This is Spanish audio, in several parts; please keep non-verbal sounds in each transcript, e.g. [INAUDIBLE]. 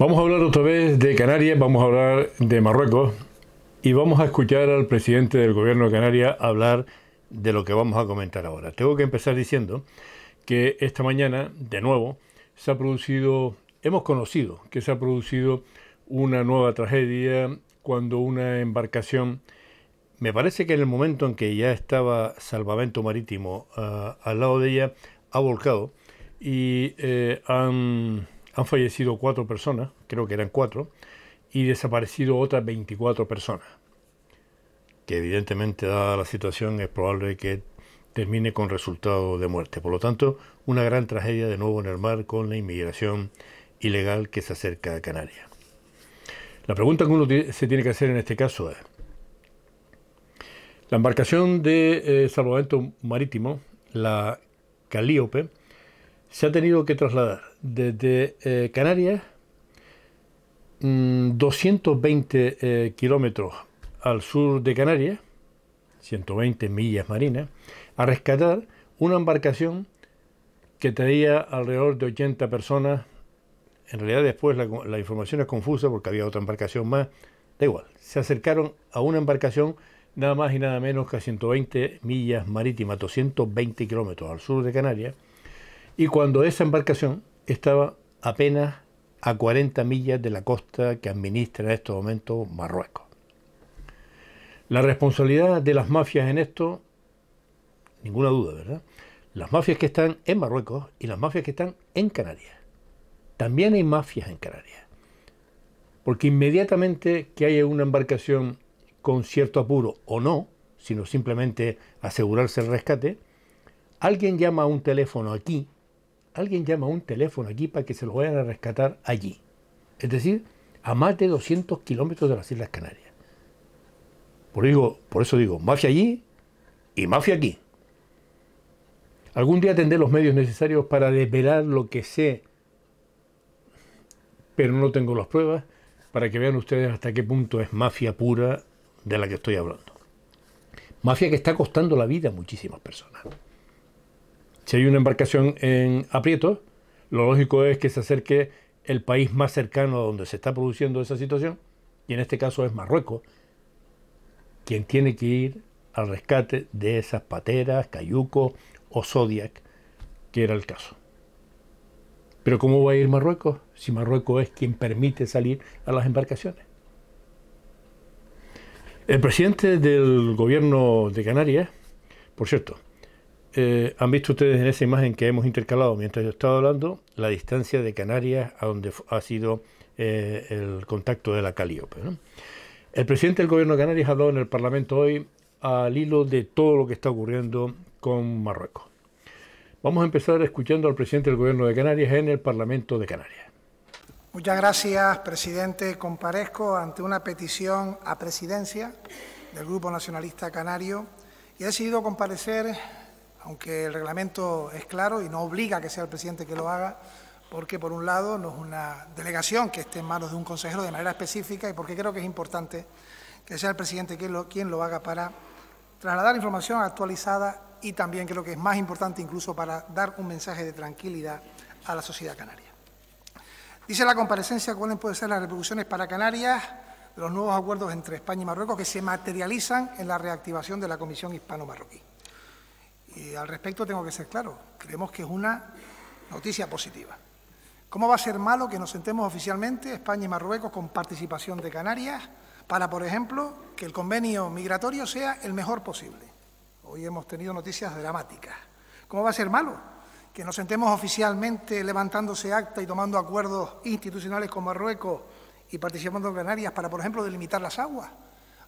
Vamos a hablar otra vez de Canarias, vamos a hablar de Marruecos y vamos a escuchar al presidente del gobierno de Canarias hablar de lo que vamos a comentar ahora. Tengo que empezar diciendo que esta mañana, de nuevo, se ha producido, hemos conocido que se ha producido una nueva tragedia cuando una embarcación, me parece que en el momento en que ya estaba salvamento marítimo ah, al lado de ella, ha volcado y eh, han han fallecido cuatro personas, creo que eran cuatro, y desaparecido otras 24 personas. Que evidentemente, dada la situación, es probable que termine con resultado de muerte. Por lo tanto, una gran tragedia de nuevo en el mar con la inmigración ilegal que se acerca a Canarias. La pregunta que uno se tiene que hacer en este caso es, la embarcación de eh, salvamento marítimo, la Calíope, se ha tenido que trasladar desde eh, Canarias, 220 mm, eh, kilómetros al sur de Canarias, 120 millas marinas, a rescatar una embarcación que traía alrededor de 80 personas. En realidad después la, la información es confusa porque había otra embarcación más. Da igual, se acercaron a una embarcación nada más y nada menos que a 120 millas marítimas, 220 kilómetros al sur de Canarias. Y cuando esa embarcación estaba apenas a 40 millas de la costa que administra en estos momentos Marruecos. La responsabilidad de las mafias en esto, ninguna duda, ¿verdad? Las mafias que están en Marruecos y las mafias que están en Canarias. También hay mafias en Canarias. Porque inmediatamente que haya una embarcación con cierto apuro o no, sino simplemente asegurarse el rescate, alguien llama a un teléfono aquí alguien llama a un teléfono aquí para que se lo vayan a rescatar allí. Es decir, a más de 200 kilómetros de las Islas Canarias. Por, por eso digo, mafia allí y mafia aquí. Algún día tendré los medios necesarios para desvelar lo que sé, pero no tengo las pruebas para que vean ustedes hasta qué punto es mafia pura de la que estoy hablando. Mafia que está costando la vida a muchísimas personas. Si hay una embarcación en aprieto, lo lógico es que se acerque el país más cercano a donde se está produciendo esa situación, y en este caso es Marruecos, quien tiene que ir al rescate de esas pateras, cayuco o Zodiac, que era el caso. Pero ¿cómo va a ir Marruecos si Marruecos es quien permite salir a las embarcaciones? El presidente del gobierno de Canarias, por cierto, eh, han visto ustedes en esa imagen que hemos intercalado mientras yo estaba hablando la distancia de Canarias a donde ha sido eh, el contacto de la Calíope. El presidente del gobierno de Canarias ha dado en el Parlamento hoy al hilo de todo lo que está ocurriendo con Marruecos. Vamos a empezar escuchando al presidente del gobierno de Canarias en el Parlamento de Canarias. Muchas gracias, presidente. Comparezco ante una petición a presidencia del Grupo Nacionalista Canario y he decidido comparecer aunque el reglamento es claro y no obliga a que sea el presidente que lo haga, porque por un lado no es una delegación que esté en manos de un consejero de manera específica y porque creo que es importante que sea el presidente quien lo, quien lo haga para trasladar información actualizada y también creo que es más importante incluso para dar un mensaje de tranquilidad a la sociedad canaria. Dice la comparecencia cuáles pueden ser las repercusiones para Canarias de los nuevos acuerdos entre España y Marruecos que se materializan en la reactivación de la Comisión Hispano-Marroquí. Y al respecto tengo que ser claro, creemos que es una noticia positiva. ¿Cómo va a ser malo que nos sentemos oficialmente España y Marruecos con participación de Canarias para, por ejemplo, que el convenio migratorio sea el mejor posible? Hoy hemos tenido noticias dramáticas. ¿Cómo va a ser malo que nos sentemos oficialmente levantándose acta y tomando acuerdos institucionales con Marruecos y participando Canarias para, por ejemplo, delimitar las aguas?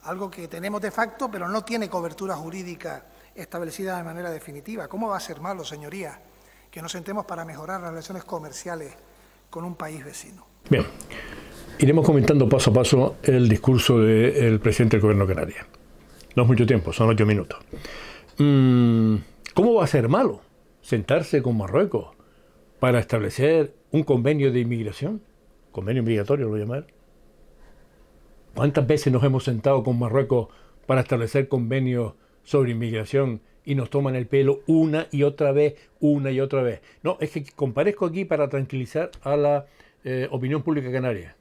Algo que tenemos de facto, pero no tiene cobertura jurídica establecida de manera definitiva. ¿Cómo va a ser malo, señoría, que nos sentemos para mejorar las relaciones comerciales con un país vecino? Bien, iremos comentando paso a paso el discurso del presidente del gobierno canario. No es mucho tiempo, son ocho minutos. Mm, ¿Cómo va a ser malo sentarse con Marruecos para establecer un convenio de inmigración? Convenio migratorio lo llamar. ¿Cuántas veces nos hemos sentado con Marruecos para establecer convenios sobre inmigración y nos toman el pelo una y otra vez, una y otra vez. No, es que comparezco aquí para tranquilizar a la eh, opinión pública canaria.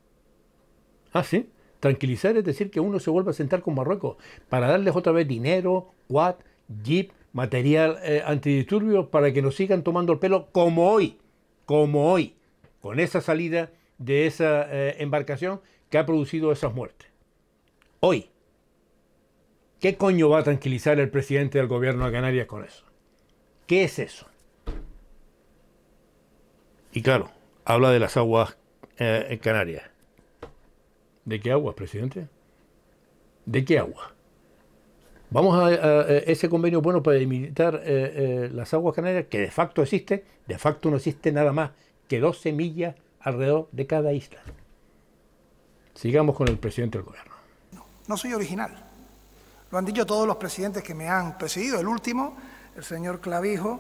Ah, sí. Tranquilizar es decir que uno se vuelva a sentar con Marruecos para darles otra vez dinero, WAT, jeep, material antidisturbio eh, antidisturbios para que nos sigan tomando el pelo como hoy, como hoy, con esa salida de esa eh, embarcación que ha producido esas muertes. Hoy. ¿Qué coño va a tranquilizar el presidente del gobierno de Canarias con eso? ¿Qué es eso? Y claro, habla de las aguas eh, en Canarias. ¿De qué aguas, presidente? ¿De qué agua? Vamos a, ese convenio bueno para limitar eh, eh, las aguas canarias, que de facto existe, de facto no existe nada más que dos millas alrededor de cada isla. Sigamos con el presidente del gobierno. No, no soy original. Lo han dicho todos los presidentes que me han precedido. El último, el señor Clavijo,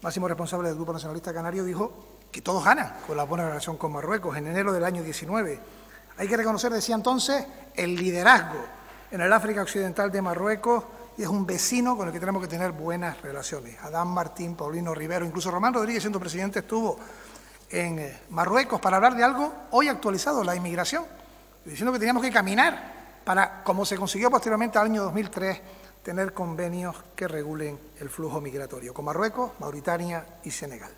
máximo responsable del Grupo Nacionalista Canario, dijo que todos ganan con la buena relación con Marruecos en enero del año 19. Hay que reconocer, decía entonces, el liderazgo en el África Occidental de Marruecos y es un vecino con el que tenemos que tener buenas relaciones. Adán Martín, Paulino Rivero, incluso Román Rodríguez, siendo presidente, estuvo en eh, Marruecos para hablar de algo hoy actualizado, la inmigración, diciendo que teníamos que caminar para, como se consiguió posteriormente al año 2003, tener convenios que regulen el flujo migratorio con Marruecos, Mauritania y Senegal.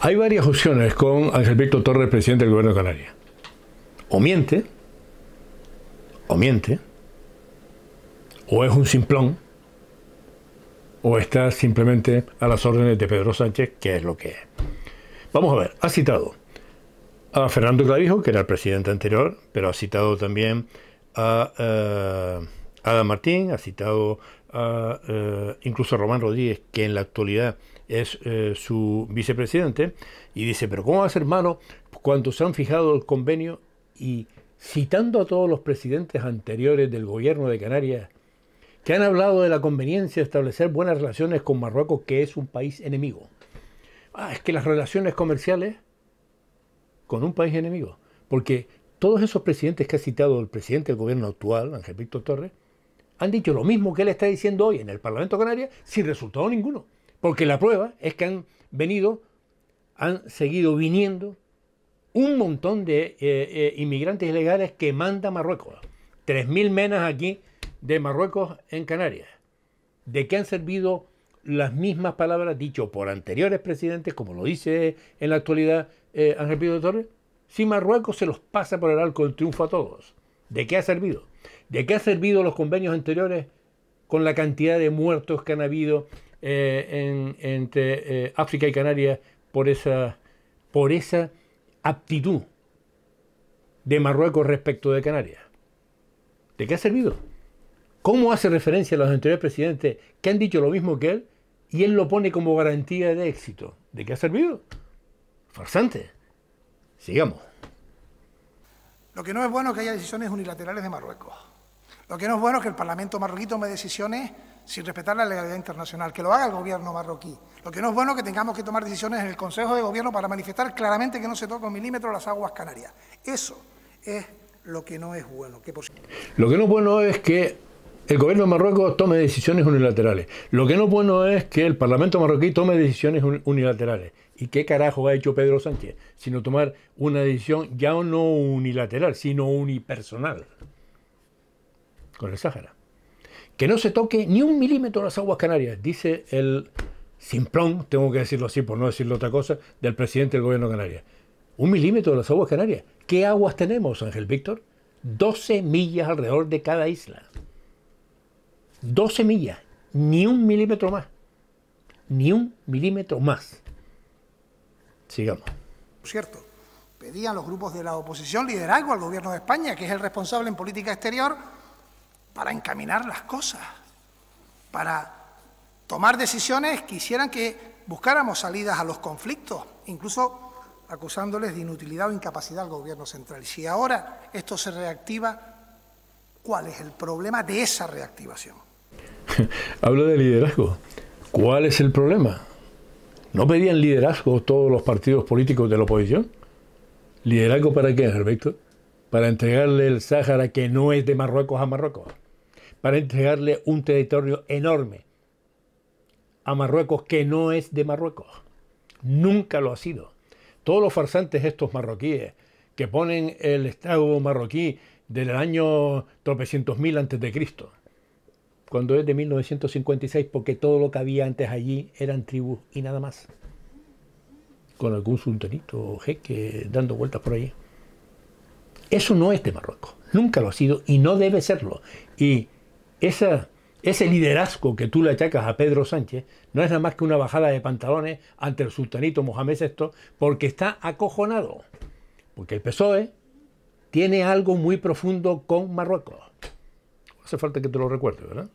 Hay varias opciones con Ángel Víctor Torres, presidente del Gobierno de Canarias. O miente, o miente, o es un simplón, o está simplemente a las órdenes de Pedro Sánchez, que es lo que es. Vamos a ver, ha citado a Fernando Clavijo, que era el presidente anterior, pero ha citado también a eh, Adam Martín, ha citado eh, incluso a Román Rodríguez, que en la actualidad es eh, su vicepresidente, y dice, pero ¿cómo va a ser malo cuando se han fijado el convenio y citando a todos los presidentes anteriores del gobierno de Canarias, que han hablado de la conveniencia de establecer buenas relaciones con Marruecos, que es un país enemigo? Ah, es que las relaciones comerciales con un país enemigo, porque todos esos presidentes que ha citado el presidente del gobierno actual, Ángel Víctor Torres, han dicho lo mismo que él está diciendo hoy en el Parlamento Canarias, sin resultado ninguno. Porque la prueba es que han venido, han seguido viniendo un montón de eh, eh, inmigrantes ilegales que manda Marruecos. 3.000 menas aquí de Marruecos en Canarias. ¿De qué han servido las mismas palabras dicho por anteriores presidentes, como lo dice en la actualidad eh, Ángel Víctor Torres? Si Marruecos se los pasa por el arco del triunfo a todos, ¿de qué ha servido? ¿De qué ha servido los convenios anteriores con la cantidad de muertos que han habido eh, entre eh, África y Canarias por esa, por esa aptitud de Marruecos respecto de Canarias? ¿De qué ha servido? ¿Cómo hace referencia a los anteriores presidentes que han dicho lo mismo que él y él lo pone como garantía de éxito? ¿De qué ha servido? Farsante. Sigamos. Lo que no es bueno es que haya decisiones unilaterales de Marruecos. Lo que no es bueno es que el Parlamento marroquí tome decisiones sin respetar la legalidad internacional, que lo haga el gobierno marroquí. Lo que no es bueno es que tengamos que tomar decisiones en el Consejo de Gobierno para manifestar claramente que no se toca un milímetro las aguas canarias. Eso es lo que no es bueno. lo que no es bueno es que el gobierno de Marruecos tome decisiones unilaterales. Lo que no es bueno es que el Parlamento marroquí tome decisiones unilaterales. ¿Y qué carajo ha hecho Pedro Sánchez? Sino tomar una decisión ya no unilateral, sino unipersonal con el Sáhara. Que no se toque ni un milímetro las aguas canarias, dice el simplón, tengo que decirlo así por no decirlo otra cosa, del presidente del gobierno Canarias. Un milímetro de las aguas canarias. ¿Qué aguas tenemos, Ángel Víctor? 12 millas alrededor de cada isla. 12 millas, ni un milímetro más. Ni un milímetro más. Sigamos. Por cierto, pedían los grupos de la oposición liderazgo al gobierno de España, que es el responsable en política exterior, para encaminar las cosas, para tomar decisiones que hicieran que buscáramos salidas a los conflictos, incluso acusándoles de inutilidad o incapacidad al gobierno central. Y si ahora esto se reactiva, ¿cuál es el problema de esa reactivación? [LAUGHS] Hablo de liderazgo. ¿Cuál es el problema? ¿No pedían liderazgo todos los partidos políticos de la oposición? ¿Liderazgo para qué, Alberto? Para entregarle el Sáhara, que no es de Marruecos, a Marruecos. Para entregarle un territorio enorme a Marruecos que no es de Marruecos. Nunca lo ha sido. Todos los farsantes estos marroquíes que ponen el Estado marroquí del año tropecientos mil antes de Cristo cuando es de 1956, porque todo lo que había antes allí eran tribus y nada más. Con algún sultanito o jeque dando vueltas por ahí. Eso no es de Marruecos, nunca lo ha sido y no debe serlo. Y ese liderazgo que tú le achacas a Pedro Sánchez no es nada más que una bajada de pantalones ante el sultanito Mohamed VI, porque está acojonado. Porque el PSOE tiene algo muy profundo con Marruecos hace falta que te lo recuerdes, ¿verdad?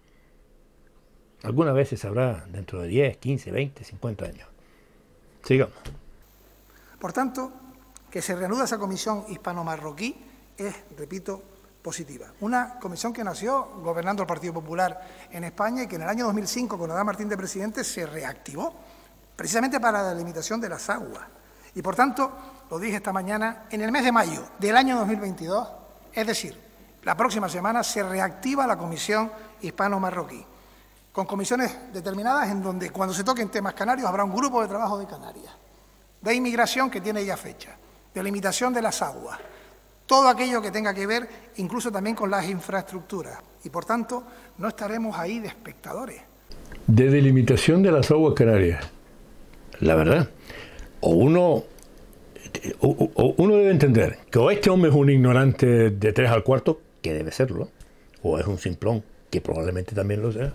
Alguna vez se sabrá dentro de 10, 15, 20, 50 años. Sigamos. Por tanto, que se reanuda esa comisión hispano-marroquí es, repito, positiva. Una comisión que nació gobernando el Partido Popular en España y que en el año 2005, con Adán Martín de presidente, se reactivó, precisamente para la limitación de las aguas. Y por tanto, lo dije esta mañana, en el mes de mayo del año 2022, es decir, la próxima semana se reactiva la Comisión Hispano-Marroquí, con comisiones determinadas en donde cuando se toquen temas canarios habrá un grupo de trabajo de Canarias, de inmigración que tiene ya fecha, de limitación de las aguas, todo aquello que tenga que ver incluso también con las infraestructuras. Y por tanto, no estaremos ahí de espectadores. De delimitación de las aguas canarias, la verdad. O uno uno debe entender que o este hombre es un ignorante de tres al cuarto, que debe serlo, o es un simplón, que probablemente también lo sea,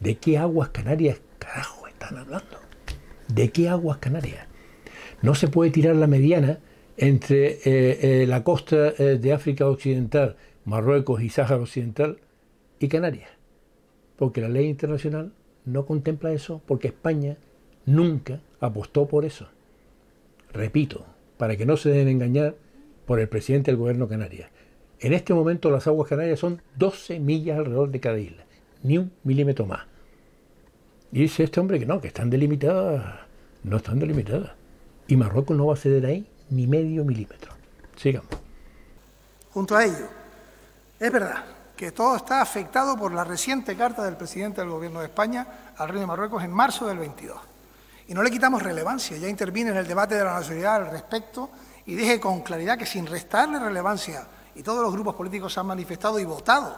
¿de qué aguas canarias, carajo, están hablando? ¿De qué aguas canarias? No se puede tirar la mediana entre eh, eh, la costa eh, de África Occidental, Marruecos y Sáhara Occidental y Canarias, porque la ley internacional no contempla eso, porque España nunca apostó por eso. Repito, para que no se den engañar por el presidente del gobierno Canarias. En este momento las aguas canarias son 12 millas alrededor de cada isla, ni un milímetro más. Y dice este hombre que no, que están delimitadas, no están delimitadas. Y Marruecos no va a ceder ahí ni medio milímetro. Sigamos. Junto a ello, es verdad que todo está afectado por la reciente carta del presidente del Gobierno de España al Reino de Marruecos en marzo del 22. Y no le quitamos relevancia, ya intervine en el debate de la nacionalidad al respecto y dije con claridad que sin restarle relevancia y todos los grupos políticos han manifestado y votado,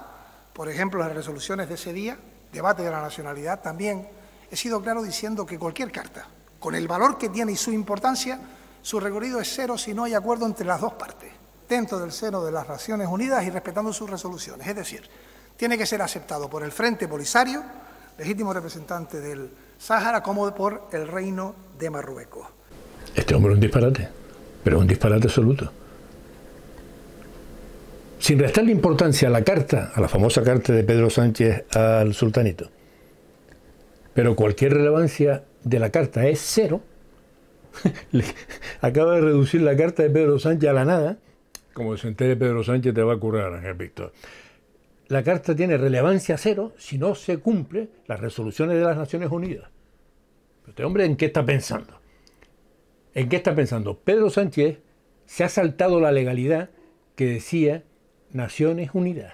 por ejemplo, las resoluciones de ese día, debate de la nacionalidad también, he sido claro diciendo que cualquier carta, con el valor que tiene y su importancia, su recorrido es cero si no hay acuerdo entre las dos partes, dentro del seno de las Naciones Unidas y respetando sus resoluciones. Es decir, tiene que ser aceptado por el Frente Polisario, legítimo representante del Sáhara, como por el Reino de Marruecos. Este hombre es un disparate, pero un disparate absoluto sin restarle importancia a la carta, a la famosa carta de Pedro Sánchez al sultanito. Pero cualquier relevancia de la carta es cero. [LAUGHS] acaba de reducir la carta de Pedro Sánchez a la nada. Como se entere Pedro Sánchez te va a curar, Ángel eh, Víctor. La carta tiene relevancia cero si no se cumple las resoluciones de las Naciones Unidas. este hombre, ¿en qué está pensando? ¿En qué está pensando? Pedro Sánchez se ha saltado la legalidad que decía Naciones Unidas.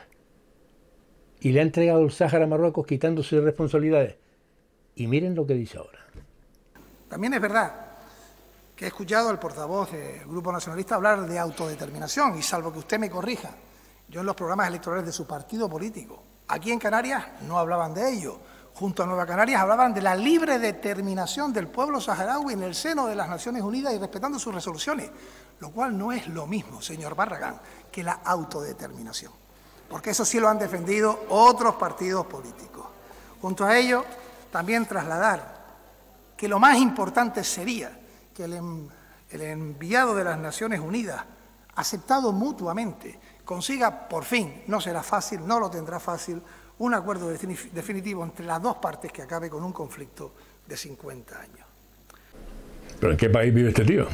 Y le ha entregado el Sáhara a Marruecos quitándose responsabilidades. Y miren lo que dice ahora. También es verdad que he escuchado al portavoz del Grupo Nacionalista hablar de autodeterminación, y salvo que usted me corrija, yo en los programas electorales de su partido político, aquí en Canarias no hablaban de ello junto a Nueva Canarias hablaban de la libre determinación del pueblo saharaui en el seno de las Naciones Unidas y respetando sus resoluciones, lo cual no es lo mismo, señor Barragán, que la autodeterminación, porque eso sí lo han defendido otros partidos políticos. Junto a ello, también trasladar que lo más importante sería que el, em, el enviado de las Naciones Unidas, aceptado mutuamente, consiga por fin, no será fácil, no lo tendrá fácil, un acuerdo definitivo entre las dos partes que acabe con un conflicto de 50 años. ¿Pero en qué país vive este tío?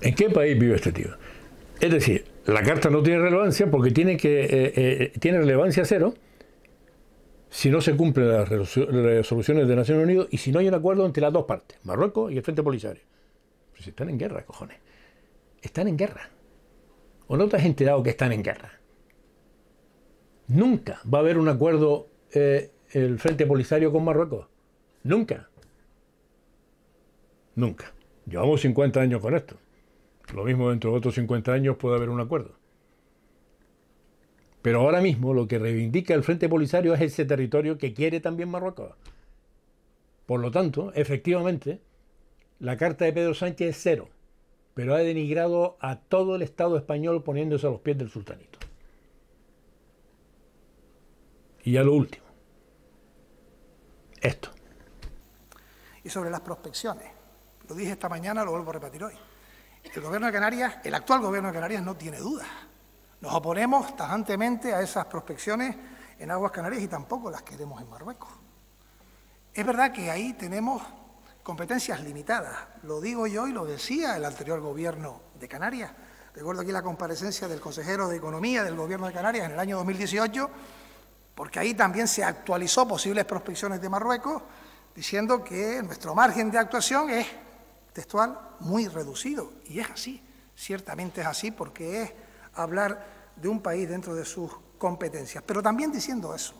¿En qué país vive este tío? Es decir, la carta no tiene relevancia porque tiene, que, eh, eh, tiene relevancia cero si no se cumplen las resoluciones de Naciones Unidas y si no hay un acuerdo entre las dos partes, Marruecos y el Frente Polisario. Pues si están en guerra, cojones. Están en guerra. ¿O no te has enterado que están en guerra? Nunca va a haber un acuerdo eh, el Frente Polisario con Marruecos. Nunca. Nunca. Llevamos 50 años con esto. Lo mismo dentro de otros 50 años puede haber un acuerdo. Pero ahora mismo lo que reivindica el Frente Polisario es ese territorio que quiere también Marruecos. Por lo tanto, efectivamente, la carta de Pedro Sánchez es cero, pero ha denigrado a todo el Estado español poniéndose a los pies del sultanito. Y ya lo último, esto. Y sobre las prospecciones, lo dije esta mañana, lo vuelvo a repetir hoy. El gobierno de Canarias, el actual gobierno de Canarias no tiene dudas. Nos oponemos tajantemente a esas prospecciones en aguas canarias y tampoco las queremos en Marruecos. Es verdad que ahí tenemos competencias limitadas. Lo digo yo y lo decía el anterior gobierno de Canarias. Recuerdo aquí la comparecencia del consejero de Economía del gobierno de Canarias en el año 2018 porque ahí también se actualizó posibles prospecciones de Marruecos, diciendo que nuestro margen de actuación es textual muy reducido. Y es así, ciertamente es así, porque es hablar de un país dentro de sus competencias. Pero también diciendo eso,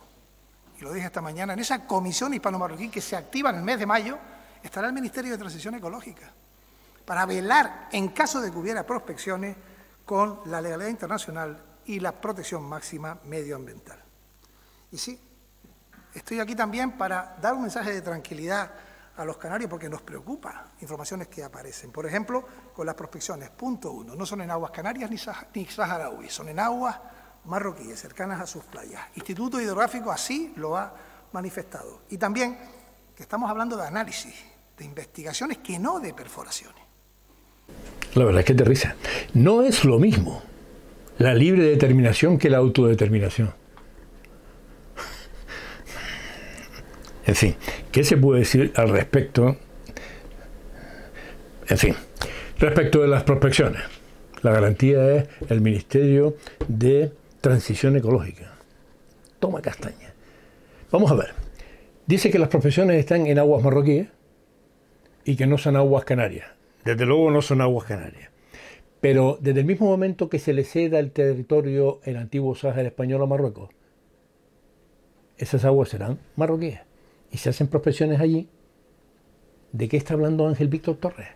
y lo dije esta mañana, en esa comisión hispano-marroquí que se activa en el mes de mayo, estará el Ministerio de Transición Ecológica, para velar, en caso de que hubiera prospecciones, con la legalidad internacional y la protección máxima medioambiental. Y sí, estoy aquí también para dar un mensaje de tranquilidad a los canarios porque nos preocupa informaciones que aparecen. Por ejemplo, con las prospecciones, punto uno, no son en aguas canarias ni, saharauis, son en aguas marroquíes, cercanas a sus playas. Instituto Hidrográfico así lo ha manifestado. Y también que estamos hablando de análisis, de investigaciones que no de perforaciones. La verdad es que te risa. No es lo mismo la libre determinación que la autodeterminación. En fin, ¿qué se puede decir al respecto? En fin, respecto de las prospecciones, la garantía es el Ministerio de Transición Ecológica. Toma castaña. Vamos a ver. Dice que las prospecciones están en aguas marroquíes y que no son aguas canarias. Desde luego no son aguas canarias. Pero desde el mismo momento que se le ceda el territorio el antiguo Sáhara español a Marruecos, esas aguas serán marroquíes y se hacen profesiones allí, ¿de qué está hablando Ángel Víctor Torres?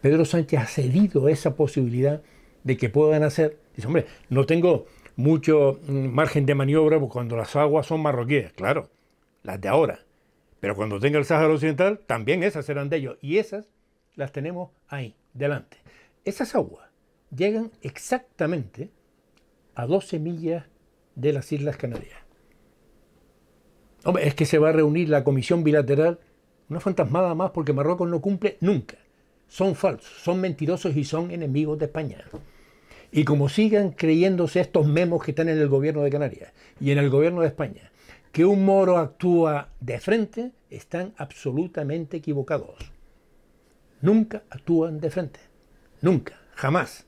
Pedro Sánchez ha cedido esa posibilidad de que puedan hacer. Dice, hombre, no tengo mucho mm, margen de maniobra cuando las aguas son marroquíes, claro, las de ahora. Pero cuando tenga el Sáhara Occidental, también esas serán de ellos. Y esas las tenemos ahí, delante. Esas aguas llegan exactamente a 12 millas de las Islas Canarias. Hombre, es que se va a reunir la comisión bilateral, una fantasmada más porque Marruecos no cumple nunca. Son falsos, son mentirosos y son enemigos de España. Y como sigan creyéndose estos memos que están en el gobierno de Canarias y en el gobierno de España, que un moro actúa de frente, están absolutamente equivocados. Nunca actúan de frente. Nunca, jamás.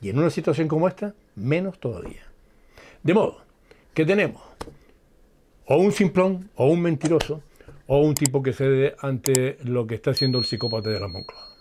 Y en una situación como esta, menos todavía. De modo que tenemos o un simplón, o un mentiroso, o un tipo que cede ante lo que está haciendo el psicópata de la Moncloa.